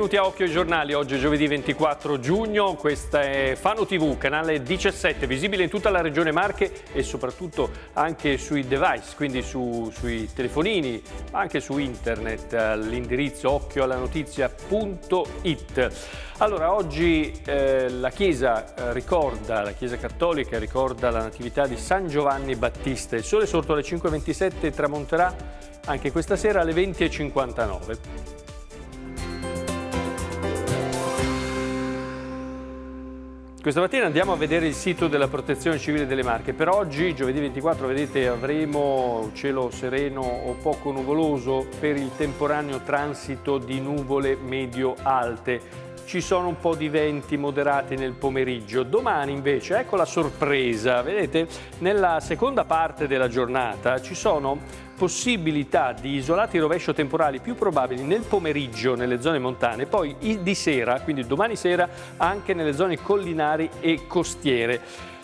Benvenuti a Occhio ai Giornali, oggi è giovedì 24 giugno, questa è Fano TV, canale 17, visibile in tutta la regione Marche e soprattutto anche sui device, quindi su, sui telefonini, ma anche su internet, all'indirizzo occhioallanotizia.it. Allora, oggi eh, la, Chiesa eh, ricorda, la Chiesa Cattolica ricorda la natività di San Giovanni Battista. Il sole sorto alle 5.27 tramonterà anche questa sera alle 20.59. Questa mattina andiamo a vedere il sito della protezione civile delle Marche. Per oggi, giovedì 24, vedete avremo cielo sereno o poco nuvoloso per il temporaneo transito di nuvole medio-alte. Ci sono un po' di venti moderati nel pomeriggio. Domani invece, ecco la sorpresa, vedete, nella seconda parte della giornata ci sono possibilità di isolati rovescio temporali più probabili nel pomeriggio nelle zone montane, poi di sera, quindi domani sera anche nelle zone collinari e costiere.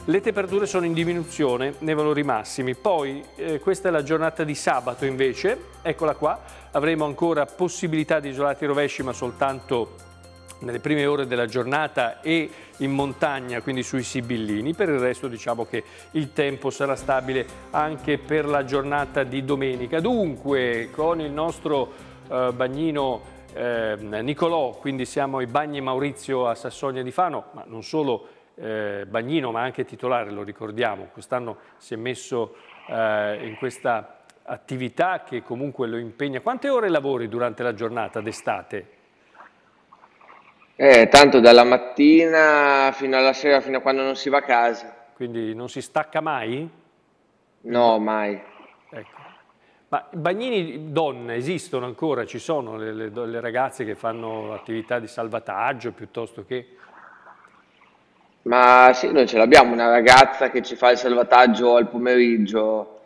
Le temperature sono in diminuzione nei valori massimi, poi eh, questa è la giornata di sabato invece, eccola qua, avremo ancora possibilità di isolati rovesci ma soltanto nelle prime ore della giornata e in montagna, quindi sui Sibillini. Per il resto diciamo che il tempo sarà stabile anche per la giornata di domenica. Dunque, con il nostro eh, bagnino eh, Nicolò, quindi siamo ai Bagni Maurizio a Sassonia di Fano, ma non solo eh, bagnino ma anche titolare, lo ricordiamo. Quest'anno si è messo eh, in questa attività che comunque lo impegna. Quante ore lavori durante la giornata d'estate? Eh, tanto dalla mattina fino alla sera, fino a quando non si va a casa. Quindi non si stacca mai? No, mai. Ecco. Ma bagnini donne esistono ancora? Ci sono le, le, le ragazze che fanno attività di salvataggio piuttosto che... Ma sì, noi ce l'abbiamo una ragazza che ci fa il salvataggio al pomeriggio.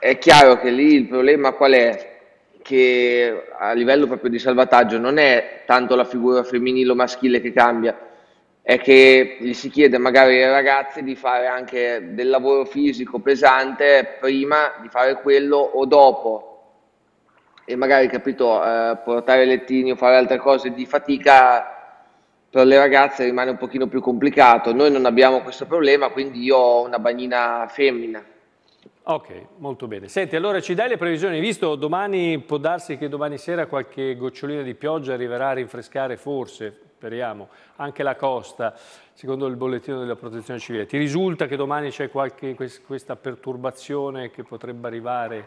È chiaro che lì il problema qual è? che a livello proprio di salvataggio non è tanto la figura femminile o maschile che cambia, è che gli si chiede magari ai ragazzi di fare anche del lavoro fisico pesante prima di fare quello o dopo e magari capito eh, portare lettini o fare altre cose di fatica per le ragazze rimane un pochino più complicato. Noi non abbiamo questo problema, quindi io ho una bagnina femmina Ok, molto bene. Senti, allora ci dai le previsioni, visto domani può darsi che domani sera qualche gocciolina di pioggia arriverà a rinfrescare forse, speriamo, anche la costa, secondo il bollettino della protezione civile. Ti risulta che domani c'è questa perturbazione che potrebbe arrivare?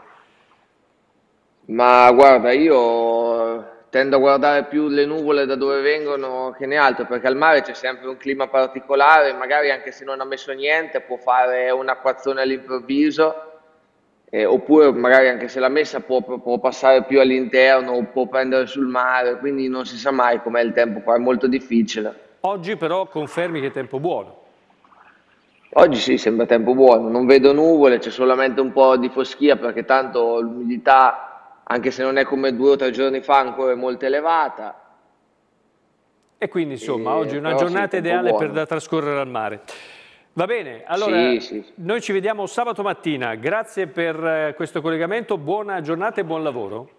Ma guarda, io eh, tendo a guardare più le nuvole da dove vengono che ne altro, perché al mare c'è sempre un clima particolare, magari anche se non ha messo niente può fare un acquazzone all'improvviso eh, oppure magari anche se la messa può, può, passare più all'interno o può prendere sul mare, quindi non si sa mai com'è il tempo qua, è molto difficile. Oggi però confermi che è tempo buono. Oggi sì, sembra tempo buono, non vedo nuvole, c'è solamente un po' di foschia perché tanto l'umidità, anche se non è come due o tre giorni fa, ancora è molto elevata. E quindi insomma e eh, oggi è una giornata ideale buono. per da trascorrere al mare. Va bene, allora sì, sì. noi ci vediamo sabato mattina, grazie per eh, questo collegamento, buona giornata e buon lavoro.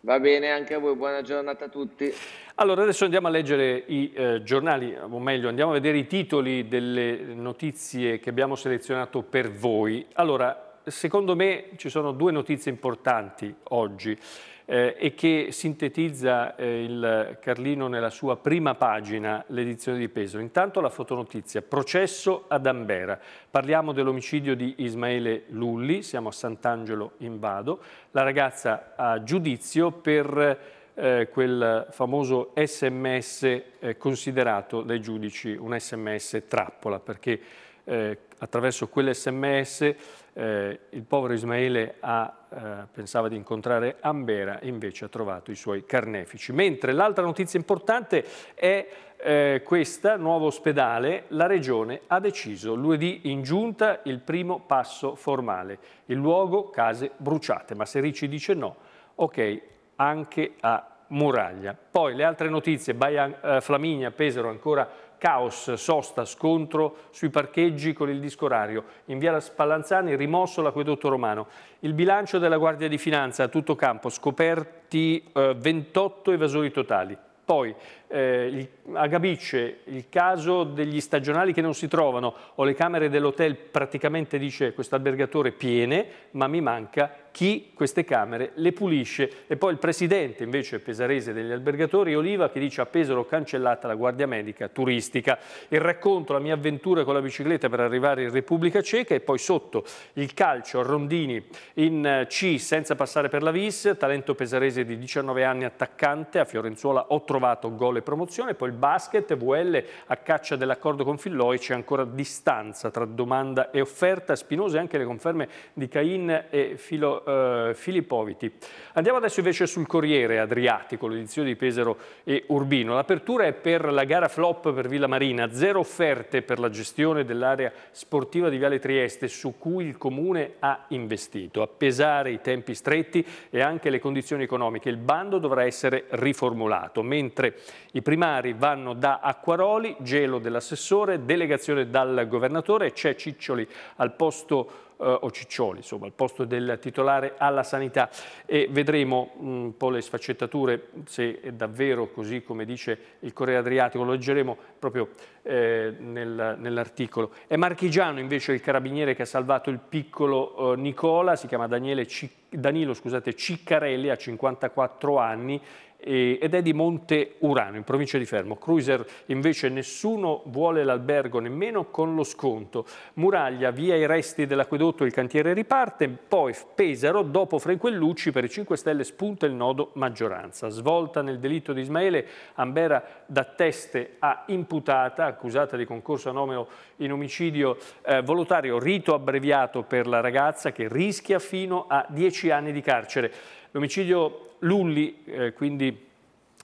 Va bene, anche a voi, buona giornata a tutti. Allora, adesso andiamo a leggere i eh, giornali, o meglio, andiamo a vedere i titoli delle notizie che abbiamo selezionato per voi. Allora, secondo me ci sono due notizie importanti oggi eh, e che sintetizza eh, il Carlino nella sua prima pagina, l'edizione di peso. Intanto la fotonotizia, processo ad Ambera. Parliamo dell'omicidio di Ismaele Lulli, siamo a Sant'Angelo in Vado, la ragazza a giudizio per eh, quel famoso sms eh, considerato dai giudici un sms trappola, perché eh, attraverso quell'sms eh, il povero Ismaele ha eh, pensava di incontrare Ambera invece ha trovato i suoi carnefici. Mentre l'altra notizia importante è eh, questa, nuovo ospedale, la Regione ha deciso lunedì in giunta il primo passo formale, il luogo case bruciate, ma se Ricci dice no, ok, anche a Muraglia. Poi le altre notizie, Baia eh, Flaminia, Pesaro ancora caos, sosta, scontro sui parcheggi con il disco orario. In via Spallanzani rimosso l'acquedotto romano. Il bilancio della Guardia di Finanza a tutto campo, scoperti eh, 28 evasori totali. Poi eh, il, a Gabice il caso degli stagionali che non si trovano o le camere dell'hotel praticamente dice questo albergatore piene ma mi manca chi queste Camere le pulisce. E poi il presidente invece pesarese degli albergatori, Oliva, che dice a Pesaro cancellata la guardia medica turistica. Il racconto, la mia avventura con la bicicletta per arrivare in Repubblica Ceca e poi sotto il calcio a Rondini in eh, C senza passare per la Vis, talento pesarese di 19 anni attaccante, a Fiorenzuola ho trovato gol e promozione, poi il basket, VL a caccia dell'accordo con Filloi, c'è ancora distanza tra domanda e offerta, spinose anche le conferme di Cain e Filo eh, Filippoviti. Andiamo adesso invece sul Corriere Adriatico, l'edizione di Pesaro e Urbino. L'apertura è per la gara flop per Villa Marina, zero offerte per la gestione dell'area sportiva di Viale Trieste su cui il Comune ha investito. A pesare i tempi stretti e anche le condizioni economiche, il bando dovrà essere riformulato, mentre i primari vanno da Acquaroli, gelo dell'assessore, delegazione dal governatore, c'è Ciccioli al posto eh, o Ciccioli, insomma, al posto del titolare alla sanità. E vedremo mm, un po' le sfaccettature, se è davvero così come dice il Corriere Adriatico, lo leggeremo proprio eh, nel, nell'articolo. È marchigiano invece il carabiniere che ha salvato il piccolo eh, Nicola, si chiama Daniele Ciccioli, Danilo scusate, Ciccarelli ha 54 anni ed è di Monte Urano, in provincia di Fermo. Cruiser invece nessuno vuole l'albergo, nemmeno con lo sconto. Muraglia, via i resti dell'acquedotto, il cantiere riparte, poi Pesaro, dopo Frequellucci per i 5 Stelle spunta il nodo maggioranza. Svolta nel delitto di Ismaele, Ambera da teste a imputata, accusata di concorso a nome in omicidio eh, volontario, rito abbreviato per la ragazza che rischia fino a 10 anni di carcere. L'omicidio Lulli, eh, quindi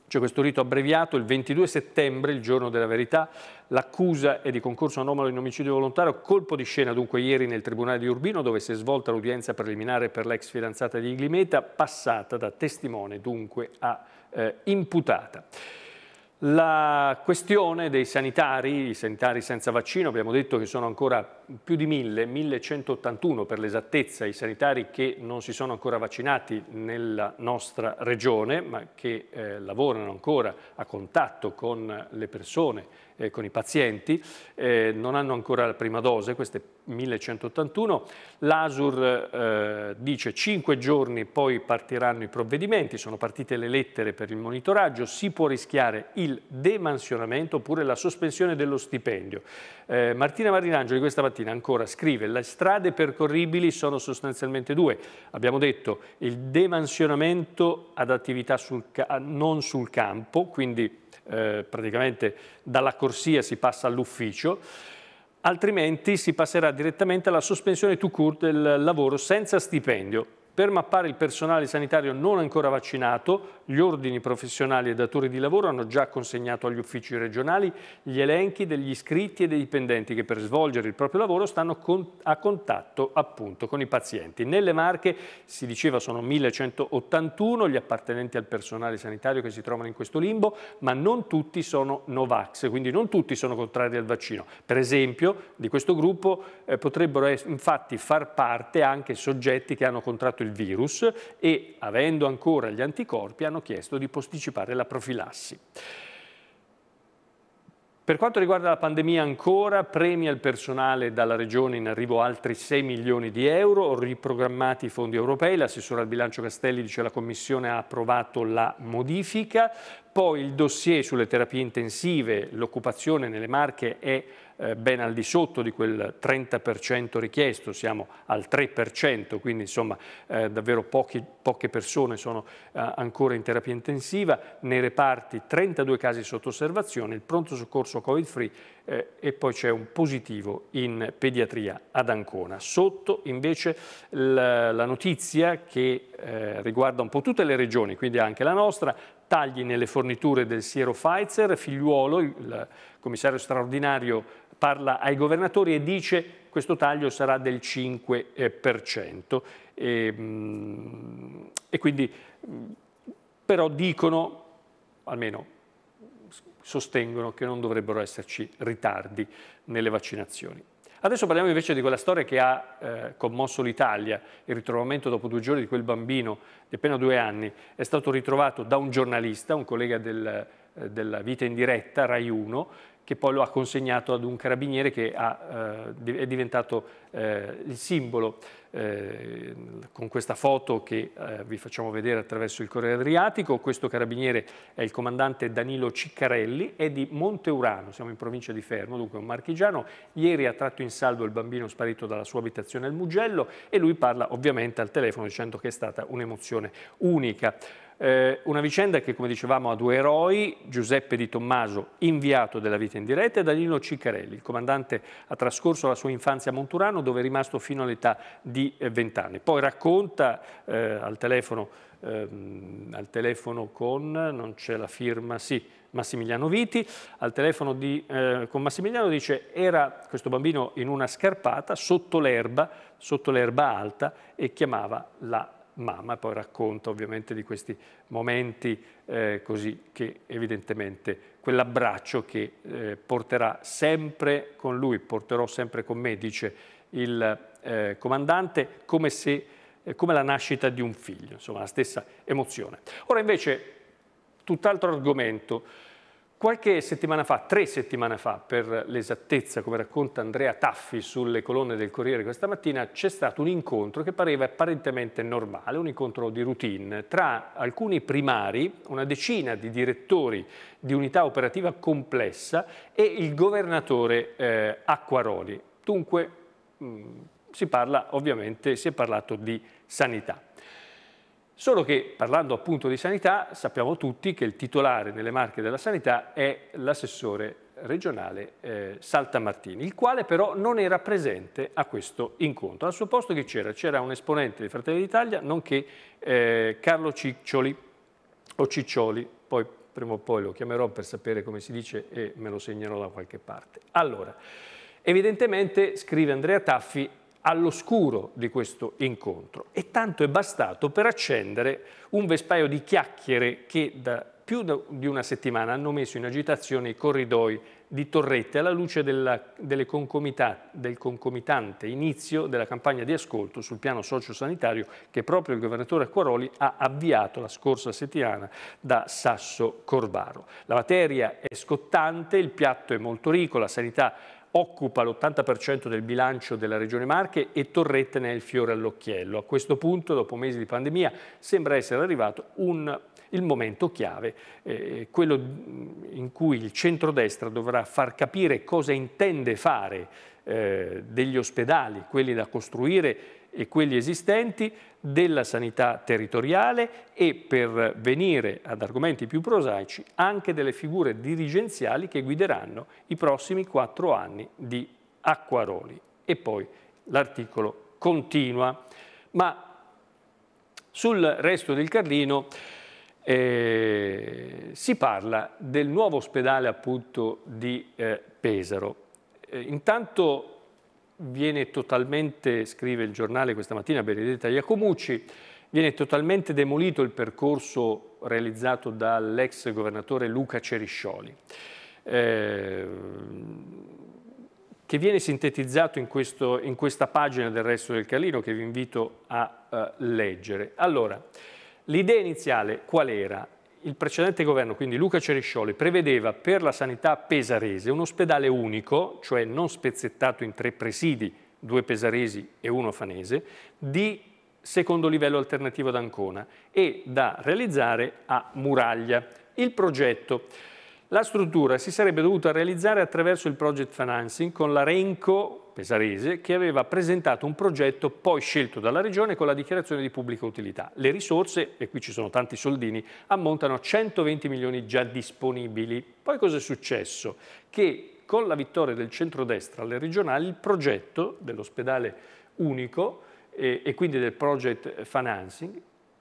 c'è questo rito abbreviato, il 22 settembre, il giorno della verità, l'accusa è di concorso anomalo in omicidio volontario, colpo di scena dunque ieri nel Tribunale di Urbino dove si è svolta l'udienza preliminare per l'ex fidanzata di Iglimeta, passata da testimone dunque a eh, imputata. La questione dei sanitari, i sanitari senza vaccino, abbiamo detto che sono ancora più di 1000, 1181 per l'esattezza i sanitari che non si sono ancora vaccinati nella nostra regione ma che eh, lavorano ancora a contatto con le persone, eh, con i pazienti, eh, non hanno ancora la prima dose, queste 1181. L'ASUR eh, dice 5 giorni poi partiranno i provvedimenti, sono partite le lettere per il monitoraggio, si può rischiare il demansionamento oppure la sospensione dello stipendio. Eh, Martina Marinangeli questa mattina ancora scrive le strade percorribili sono sostanzialmente due, abbiamo detto il demansionamento ad attività sul non sul campo, quindi eh, praticamente dalla corsia si passa all'ufficio, altrimenti si passerà direttamente alla sospensione tout court del lavoro senza stipendio per mappare il personale sanitario non ancora vaccinato, gli ordini professionali e datori di lavoro hanno già consegnato agli uffici regionali gli elenchi degli iscritti e dei dipendenti che per svolgere il proprio lavoro stanno a contatto appunto con i pazienti. Nelle Marche si diceva sono 1181 gli appartenenti al personale sanitario che si trovano in questo limbo, ma non tutti sono Novax, quindi non tutti sono contrari al vaccino. Per esempio, di questo gruppo eh, potrebbero infatti far parte anche soggetti che hanno contratto contratto il virus e, avendo ancora gli anticorpi, hanno chiesto di posticipare la profilassi. Per quanto riguarda la pandemia ancora, premia il personale dalla Regione in arrivo altri 6 milioni di euro, riprogrammati i fondi europei, l'assessore al bilancio Castelli dice che la Commissione ha approvato la modifica, poi il dossier sulle terapie intensive, l'occupazione nelle marche è eh, ben al di sotto di quel 30% richiesto, siamo al 3%, quindi insomma eh, davvero pochi, poche persone sono eh, ancora in terapia intensiva, nei reparti 32 casi sotto osservazione, il pronto soccorso covid-free eh, e poi c'è un positivo in pediatria ad Ancona. Sotto invece la, la notizia che eh, riguarda un po' tutte le regioni, quindi anche la nostra, tagli nelle forniture del Siero Pfizer, figliuolo, il commissario straordinario parla ai governatori e dice che questo taglio sarà del 5%. E, eh, ehm, e quindi mm, però dicono, almeno sostengono che non dovrebbero esserci ritardi nelle vaccinazioni. Adesso parliamo invece di quella storia che ha eh, commosso l'Italia, il ritrovamento dopo due giorni di quel bambino di appena due anni, è stato ritrovato da un giornalista, un collega del, eh, della Vita in Diretta, Rai 1, che poi lo ha consegnato ad un carabiniere che ha, eh, è diventato eh, il simbolo eh, con questa foto che eh, vi facciamo vedere attraverso il Corriere Adriatico. Questo carabiniere è il comandante Danilo Ciccarelli, è di Monteurano, siamo in provincia di Fermo, dunque un marchigiano. Ieri ha tratto in salvo il bambino sparito dalla sua abitazione al Mugello e lui parla ovviamente al telefono dicendo che è stata un'emozione unica. Eh, una vicenda che, come dicevamo, ha due eroi, Giuseppe Di Tommaso, inviato della vita in diretta, e Danilo Ciccarelli. Il comandante ha trascorso la sua infanzia a Monturano, dove è rimasto fino all'età di eh, vent'anni. Eh, Poi racconta eh, al, telefono, ehm, al telefono con, non c'è la firma, sì, Massimiliano Viti, al telefono di, eh, con Massimiliano dice era questo bambino in una scarpata sotto l'erba, sotto l'erba alta e chiamava la mamma, poi racconta ovviamente di questi momenti eh, così che evidentemente quell'abbraccio che eh, porterà sempre con lui, porterò sempre con me, dice il eh, comandante, come, se, eh, come la nascita di un figlio, insomma la stessa emozione. Ora invece tutt'altro argomento, Qualche settimana fa, tre settimane fa per l'esattezza, come racconta Andrea Taffi sulle colonne del Corriere questa mattina, c'è stato un incontro che pareva apparentemente normale, un incontro di routine, tra alcuni primari, una decina di direttori di unità operativa complessa e il governatore eh, Acquaroli. Dunque mh, mm, si parla ovviamente, si è parlato di sanità. Solo che parlando appunto di sanità sappiamo tutti che il titolare nelle marche della sanità è l'assessore regionale eh, Salta il quale però non era presente a questo incontro. Al suo posto chi c'era? C'era un esponente dei Fratelli d'Italia, nonché eh, Carlo Ciccioli, o Ciccioli, poi prima o poi lo chiamerò per sapere come si dice e me lo segnerò da qualche parte. Allora, evidentemente, scrive Andrea Taffi, all'oscuro di questo incontro e tanto è bastato per accendere un vespaio di chiacchiere che da più di una settimana hanno messo in agitazione i corridoi di Torrette alla luce della, concomita, del concomitante inizio della campagna di ascolto sul piano sociosanitario che proprio il governatore Acquaroli ha avviato la scorsa settimana da Sasso Corvaro. La materia è scottante, il piatto è molto ricco, la sanità è occupa l'80% del bilancio della Regione Marche e Torrette ne è il fiore all'occhiello. A questo punto, dopo mesi di pandemia, sembra essere arrivato un, il momento chiave, eh, quello mm, in cui il centrodestra dovrà far capire cosa intende fare eh, degli ospedali, quelli da costruire e quelli esistenti della sanità territoriale e per venire ad argomenti più prosaici anche delle figure dirigenziali che guideranno i prossimi quattro anni di Acquaroli. E poi l'articolo continua. Ma sul resto del Carlino eh, si parla del nuovo ospedale appunto di eh, Pesaro. Eh, intanto viene totalmente, scrive il giornale questa mattina, Benedetta Iacomucci, viene totalmente demolito il percorso realizzato dall'ex governatore Luca Ceriscioli, eh, che viene sintetizzato in, questo, in, questa pagina del resto del Carlino che vi invito a uh, leggere. Allora, l'idea iniziale qual era? il precedente governo, quindi Luca Ceriscioli, prevedeva per la sanità pesarese un ospedale unico, cioè non spezzettato in tre presidi, due pesaresi e uno fanese, di secondo livello alternativo ad Ancona e da realizzare a Muraglia. Il progetto. La struttura si sarebbe dovuta realizzare attraverso il project financing con l'Arenco, pesarese che aveva presentato un progetto poi scelto dalla Regione con la dichiarazione di pubblica utilità. Le risorse, e qui ci sono tanti soldini, ammontano a 120 milioni già disponibili. Poi cosa è successo? Che con la vittoria del centrodestra alle regionali il progetto dell'ospedale unico eh, e quindi del project financing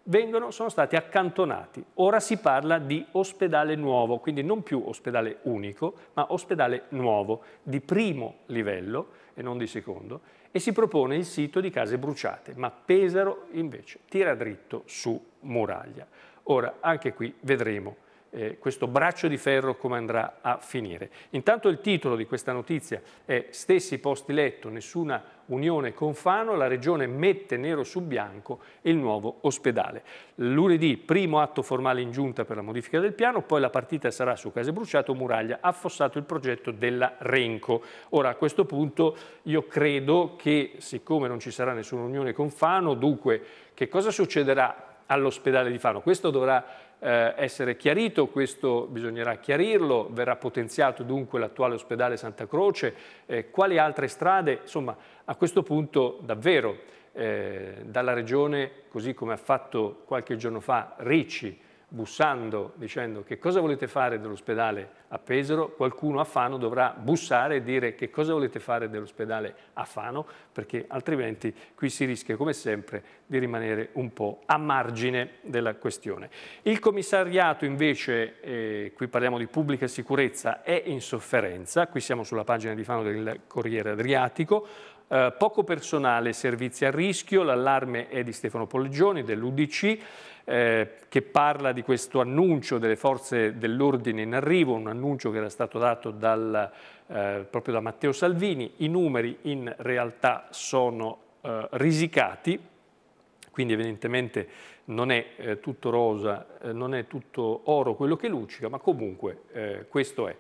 vengono, sono stati accantonati. Ora si parla di ospedale nuovo, quindi non più ospedale unico, ma ospedale nuovo, di primo livello e non di secondo, e si propone il sito di case bruciate, ma Pesaro invece tira dritto su muraglia. Ora, anche qui vedremo eh, questo braccio di ferro come andrà a finire. Intanto il titolo di questa notizia è Stessi posti letto, nessuna unione con Fano, la regione mette nero su bianco il nuovo ospedale. Lunedì primo atto formale in giunta per la modifica del piano, poi la partita sarà su case bruciato, Muraglia affossato il progetto della Renco. Ora a questo punto io credo che siccome non ci sarà nessuna unione con Fano, dunque che cosa succederà all'ospedale di Fano? Questo dovrà eh, essere chiarito, questo bisognerà chiarirlo, verrà potenziato dunque l'attuale ospedale Santa Croce, eh, quali altre strade, insomma a questo punto davvero eh, dalla Regione, così come ha fatto qualche giorno fa Ricci, bussando dicendo che cosa volete fare dell'ospedale a Pesaro, qualcuno a Fano dovrà bussare e dire che cosa volete fare dell'ospedale a Fano, perché altrimenti qui si rischia come sempre di rimanere un po' a margine della questione. Il commissariato invece, eh, qui parliamo di pubblica sicurezza, è in sofferenza, qui siamo sulla pagina di Fano del Corriere Adriatico, eh, poco personale, servizi a rischio, l'allarme è di Stefano Polgioni dell'UDC, eh, che parla di questo annuncio delle forze dell'ordine in arrivo, un annuncio che era stato dato dal, eh, proprio da Matteo Salvini. I numeri in realtà sono eh, risicati, quindi evidentemente non è eh, tutto rosa, eh, non è tutto oro quello che luccica, ma comunque eh, questo è.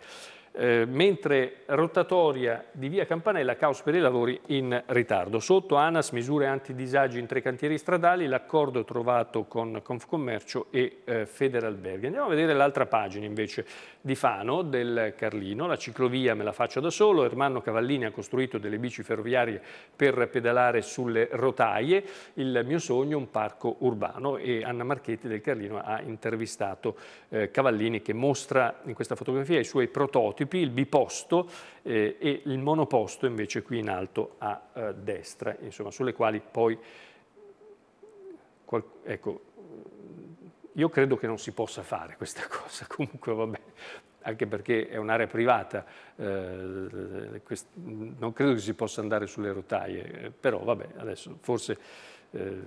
Eh, mentre rotatoria di via Campanella caos per i lavori in ritardo. Sotto ANAS misure antidisagi in tre cantieri stradali, l'accordo trovato con Confcommercio e eh, Federalberghi. Andiamo a vedere l'altra pagina invece di Fano, del Carlino, la ciclovia me la faccio da solo, Ermanno Cavallini ha costruito delle bici ferroviarie per pedalare sulle rotaie, il mio sogno un parco urbano e Anna Marchetti del Carlino ha intervistato eh, Cavallini che mostra in questa fotografia i suoi prototipi monotipi, il biposto eh, e il monoposto invece qui in alto a eh, destra, insomma, sulle quali poi, qual, ecco, io credo che non si possa fare questa cosa, comunque vabbè, anche perché è un'area privata, eh, quest, non credo che si possa andare sulle rotaie, eh, però vabbè, adesso forse eh,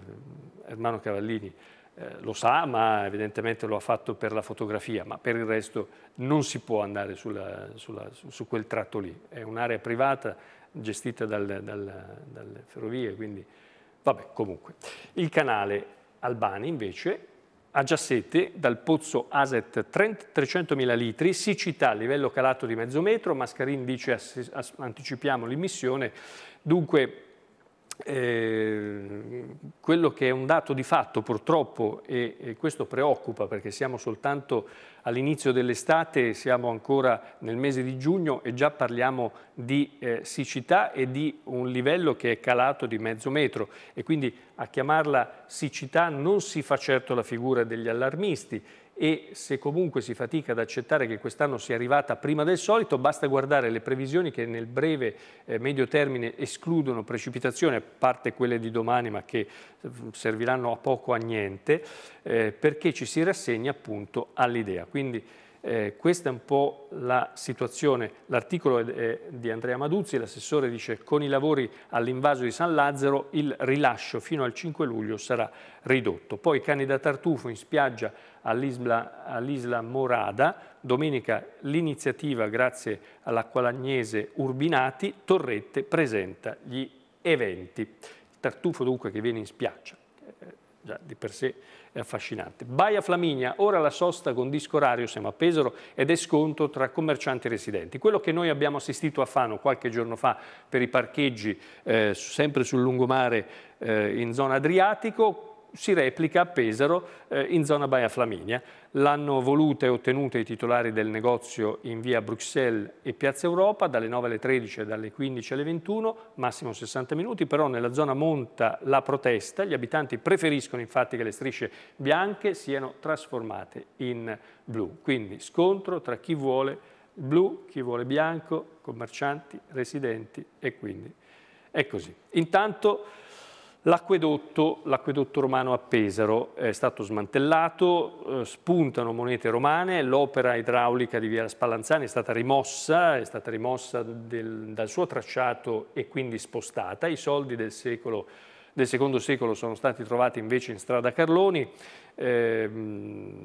Ermano Cavallini eh, lo sa, ma evidentemente lo ha fatto per la fotografia, ma per il resto non si può andare sulla, sulla, su, quel tratto lì. È un'area privata gestita dal, dal, dalle ferrovie, quindi vabbè, comunque. Il canale Albani invece a Giassette, dal pozzo Aset 300.000 litri, siccità a livello calato di mezzo metro, Mascarin dice anticipiamo l'immissione, dunque Ehm, quello che è un dato di fatto purtroppo e, e questo preoccupa perché siamo soltanto all'inizio dell'estate, siamo ancora nel mese di giugno e già parliamo di eh, siccità e di un livello che è calato di mezzo metro e quindi a chiamarla siccità non si fa certo la figura degli allarmisti e se comunque si fatica ad accettare che quest'anno sia arrivata prima del solito, basta guardare le previsioni che nel breve eh, medio termine escludono precipitazioni, a parte quelle di domani ma che eh, serviranno a poco a niente, eh, perché ci si rassegna appunto all'idea. Quindi eh, questa è un po' la situazione. L'articolo è di Andrea Maduzzi, l'assessore dice con i lavori all'invaso di San Lazzaro il rilascio fino al 5 luglio sarà ridotto. Poi cani da tartufo in spiaggia all'isla all Morada, domenica l'iniziativa grazie all'acqualagnese Urbinati, Torrette presenta gli eventi. tartufo dunque che viene in spiaggia, eh, già di per sé è affascinante. Baia Flaminia, ora la sosta con disco orario, siamo a Pesaro, ed è sconto tra commercianti e residenti. Quello che noi abbiamo assistito a Fano qualche giorno fa per i parcheggi, eh, sempre sul lungomare eh, in zona Adriatico, si replica a Pesaro eh, in zona Baia Flaminia. L'hanno voluta e ottenuta i titolari del negozio in via Bruxelles e Piazza Europa dalle 9 alle 13 e dalle 15 alle 21, massimo 60 minuti, però nella zona monta la protesta, gli abitanti preferiscono infatti che le strisce bianche siano trasformate in blu. Quindi scontro tra chi vuole blu, chi vuole bianco, commercianti, residenti e quindi è così. Intanto L'acquedotto, romano a Pesaro è stato smantellato, eh, spuntano monete romane, l'opera idraulica di Via Spallanzani è stata rimossa, è stata rimossa del, dal suo tracciato e quindi spostata. I soldi del secolo del secondo secolo sono stati trovati invece in strada Carloni ehm,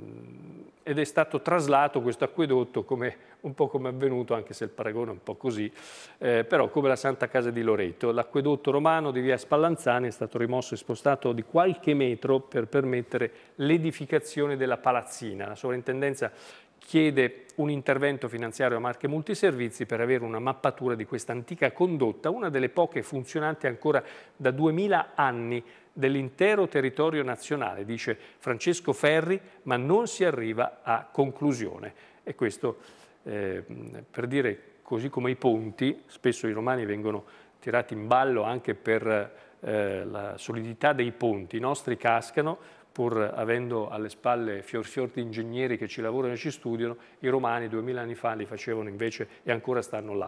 ed è stato traslato questo acquedotto come, un po' come è avvenuto, anche se il paragone è un po' così, eh, però come la Santa Casa di Loreto. L'acquedotto romano di via Spallanzani è stato rimosso e spostato di qualche metro per permettere l'edificazione della palazzina. La sovrintendenza chiede un intervento finanziario a Marche Multiservizi per avere una mappatura di questa antica condotta, una delle poche funzionanti ancora da 2000 anni dell'intero territorio nazionale, dice Francesco Ferri, ma non si arriva a conclusione. E questo eh, per dire, così come i ponti, spesso i romani vengono tirati in ballo anche per eh, la solidità dei ponti, i nostri cascano, pur avendo alle spalle fior fior di ingegneri che ci lavorano e ci studiano, i romani duemila anni fa li facevano invece e ancora stanno là.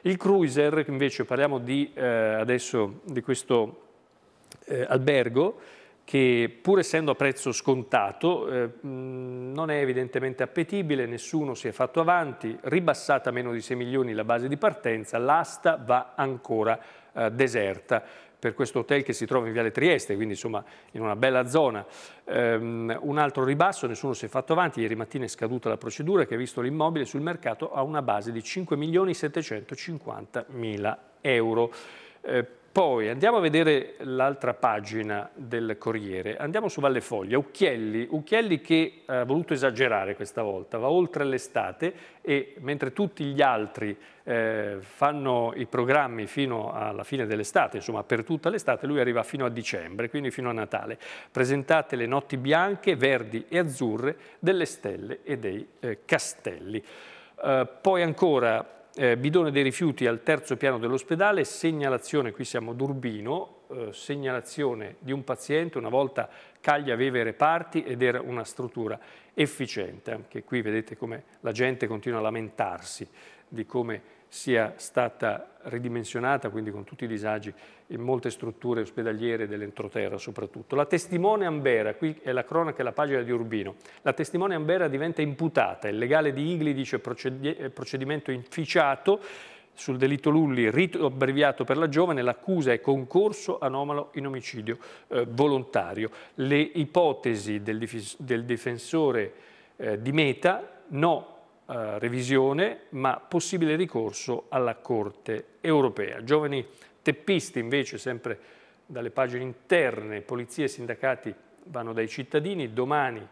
Il cruiser, invece parliamo di, eh, adesso di questo eh, albergo, che pur essendo a prezzo scontato eh, non è evidentemente appetibile, nessuno si è fatto avanti, ribassata a meno di 6 milioni la base di partenza, l'asta va ancora eh, deserta per questo hotel che si trova in Viale Trieste, quindi insomma in una bella zona. Um, un altro ribasso, nessuno si è fatto avanti, ieri mattina è scaduta la procedura che ha visto l'immobile sul mercato a una base di 5 milioni 750 mila euro. Eh, poi andiamo a vedere l'altra pagina del Corriere, andiamo su Valle Foglia, Ucchielli, Ucchielli che eh, ha voluto esagerare questa volta, va oltre l'estate e mentre tutti gli altri eh, fanno i programmi fino alla fine dell'estate, insomma per tutta l'estate, lui arriva fino a dicembre, quindi fino a Natale. Presentate le notti bianche, verdi e azzurre delle stelle e dei eh, castelli. Eh, poi ancora eh, bidone dei rifiuti al terzo piano dell'ospedale, segnalazione, qui siamo ad Urbino, eh, segnalazione di un paziente, una volta Caglia aveva i reparti ed era una struttura efficiente, anche qui vedete come la gente continua a lamentarsi di come sia stata ridimensionata, quindi con tutti i disagi in molte strutture ospedaliere dell'entroterra soprattutto. La testimone Ambera, qui è la cronaca e la pagina di Urbino, la testimone Ambera diventa imputata, il legale di Igli dice eh, procedimento inficiato, sul delitto Lulli, rito abbreviato per la giovane, l'accusa è concorso anomalo in omicidio eh, volontario. Le ipotesi del, del difensore eh, di Meta, no eh, revisione, ma possibile ricorso alla Corte europea. Giovani teppisti invece, sempre dalle pagine interne, polizie e sindacati vanno dai cittadini, domani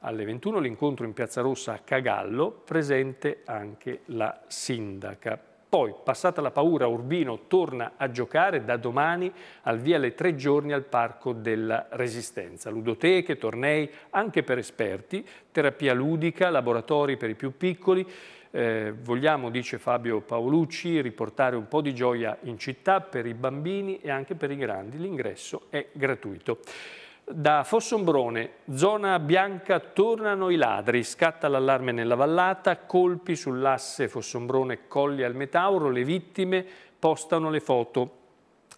alle 21 l'incontro in Piazza Rossa a Cagallo, presente anche la sindaca. Poi, passata la paura, Urbino torna a giocare da domani al via le tre giorni al Parco della Resistenza. Ludoteche, tornei anche per esperti, terapia ludica, laboratori per i più piccoli. Eh, vogliamo, dice Fabio Paolucci, riportare un po' di gioia in città per i bambini e anche per i grandi. L'ingresso è gratuito. Da Fossombrone, zona bianca, tornano i ladri, scatta l'allarme nella vallata, colpi sull'asse Fossombrone-Colli al Metauro, le vittime postano le foto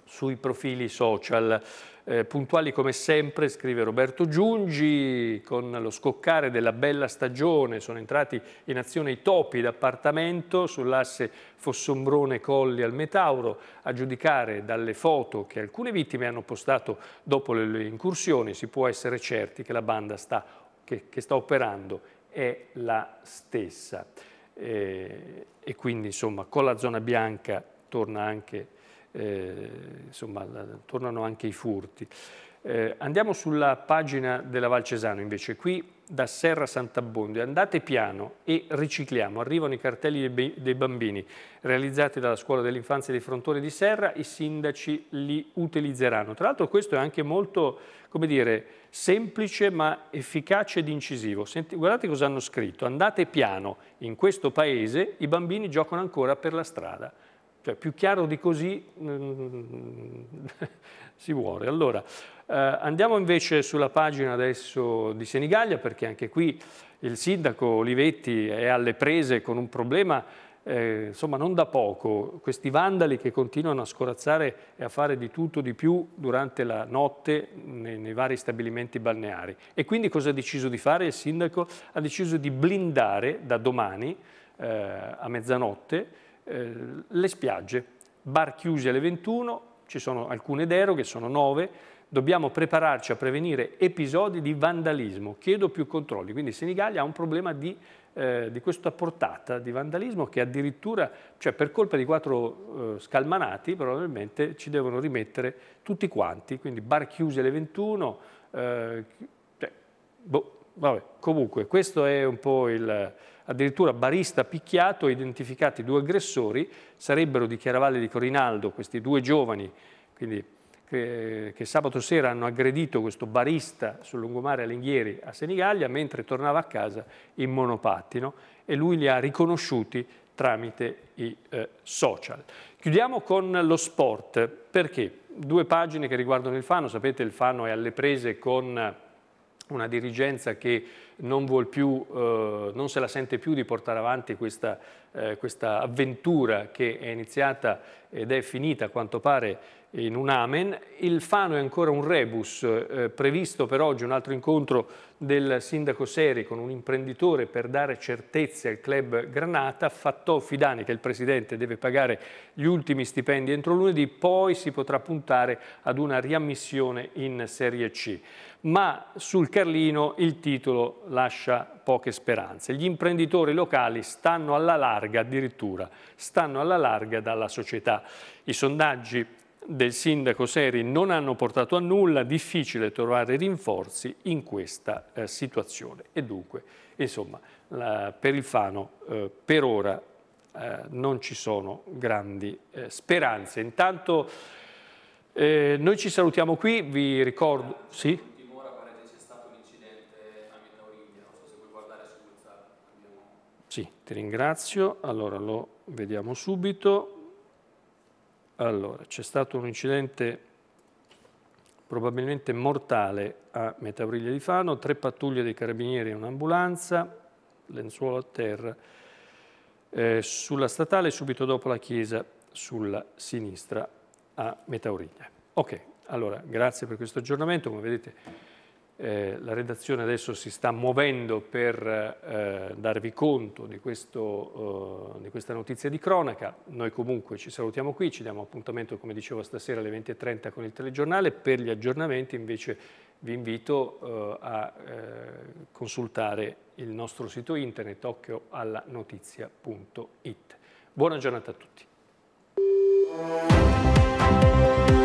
sui profili social. Eh, puntuali come sempre, scrive Roberto Giungi, con lo scoccare della bella stagione sono entrati in azione i topi d'appartamento sull'asse Fossombrone Colli al Metauro, a giudicare dalle foto che alcune vittime hanno postato dopo le incursioni si può essere certi che la banda sta, che, che sta operando è la stessa. Eh, e quindi insomma con la zona bianca torna anche eh, insomma, tornano anche i furti. Eh, andiamo sulla pagina della Valcesano invece, qui da Serra Sant'Abbondio, andate piano e ricicliamo, arrivano i cartelli dei, bambini realizzati dalla scuola dell'infanzia dei frontori di Serra, i sindaci li utilizzeranno. Tra l'altro questo è anche molto, come dire, semplice ma efficace ed incisivo. Senti, guardate cosa hanno scritto, andate piano, in questo paese i bambini giocano ancora per la strada. Cioè, più chiaro di così mm, si vuole. Allora, eh, andiamo invece sulla pagina adesso di Senigallia, perché anche qui il sindaco Olivetti è alle prese con un problema, eh, insomma, non da poco. Questi vandali che continuano a scorazzare e a fare di tutto di più durante la notte nei, nei vari stabilimenti balneari. E quindi cosa ha deciso di fare il sindaco? Ha deciso di blindare da domani eh, a mezzanotte eh, le spiagge, bar chiuse alle 21, ci sono alcune deroghe, sono 9, dobbiamo prepararci a prevenire episodi di vandalismo, chiedo più controlli, quindi Senigallia ha un problema di, eh, di questa portata di vandalismo che addirittura, cioè per colpa di quattro eh, scalmanati probabilmente ci devono rimettere tutti quanti, quindi bar chiuse alle 21, eh, cioè, boh, vabbè, comunque questo è un po' il addirittura barista picchiato identificati due aggressori, sarebbero di Chiaravalle di Corinaldo, questi due giovani, quindi, che, che sabato sera hanno aggredito questo barista sul lungomare Alinghieri a Senigallia mentre tornava a casa in monopattino e lui li ha riconosciuti tramite i eh, social. Chiudiamo con lo sport, perché? Due pagine che riguardano il Fano, sapete il Fano è alle prese con una dirigenza che non, più, eh, non, se la sente più di portare avanti questa eh, questa avventura che è iniziata ed è finita a quanto pare in un amen. Il Fano è ancora un rebus, eh, previsto per oggi un altro incontro del sindaco Seri con un imprenditore per dare certezze al club Granata, fatto Fidani che il presidente deve pagare gli ultimi stipendi entro lunedì, poi si potrà puntare ad una riammissione in Serie C. Ma sul Carlino il titolo lascia poche speranze. Gli imprenditori locali stanno alla larga larga addirittura, stanno alla larga dalla società. I sondaggi del sindaco Seri non hanno portato a nulla, difficile trovare rinforzi in questa eh, situazione. E dunque, insomma, la, per il Fano eh, per ora eh, non ci sono grandi eh, speranze. Intanto eh, noi ci salutiamo qui, vi ricordo... Sì? ti ringrazio. Allora lo vediamo subito. Allora, c'è stato un incidente probabilmente mortale a Metavriglia di Fano, tre pattuglie dei carabinieri e un'ambulanza, lenzuolo a terra, eh, sulla statale subito dopo la chiesa sulla sinistra a Metauriglia. Ok, allora grazie per questo aggiornamento, come vedete eh, la redazione adesso si sta muovendo per eh, darvi conto di, questo, eh, di, questa notizia di cronaca. Noi comunque ci salutiamo qui, ci diamo appuntamento, come dicevo, stasera alle 20.30 con il telegiornale. Per gli aggiornamenti invece vi invito eh, a eh, consultare il nostro sito internet occhioallanotizia.it. Buona giornata a tutti.